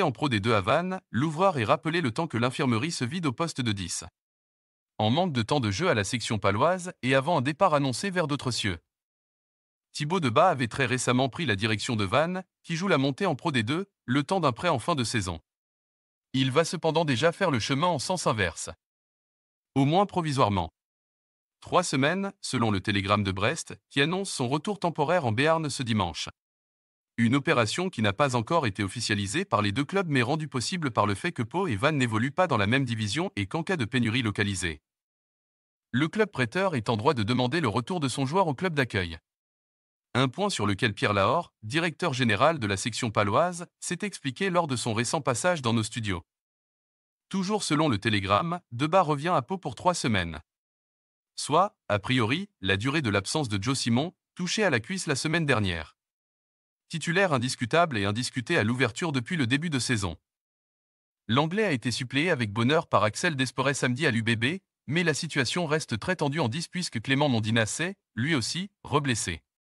en pro des deux Vannes, l'ouvreur est rappelé le temps que l'infirmerie se vide au poste de 10. En manque de temps de jeu à la section paloise et avant un départ annoncé vers d'autres cieux. Thibaut Ba avait très récemment pris la direction de Vannes, qui joue la montée en pro des deux, le temps d'un prêt en fin de saison. Il va cependant déjà faire le chemin en sens inverse. Au moins provisoirement. Trois semaines, selon le télégramme de Brest, qui annonce son retour temporaire en Béarn ce dimanche. Une opération qui n'a pas encore été officialisée par les deux clubs mais rendue possible par le fait que Pau et Vannes n'évoluent pas dans la même division et qu'en cas de pénurie localisée, le club prêteur est en droit de demander le retour de son joueur au club d'accueil. Un point sur lequel Pierre Lahore, directeur général de la section paloise, s'est expliqué lors de son récent passage dans nos studios. Toujours selon le Télégramme, Debas revient à Pau pour trois semaines. Soit, a priori, la durée de l'absence de Joe Simon, touché à la cuisse la semaine dernière titulaire indiscutable et indiscuté à l'ouverture depuis le début de saison. L'Anglais a été suppléé avec bonheur par Axel Desporet samedi à l'UBB, mais la situation reste très tendue en 10 puisque Clément Mondina lui aussi, reblessé.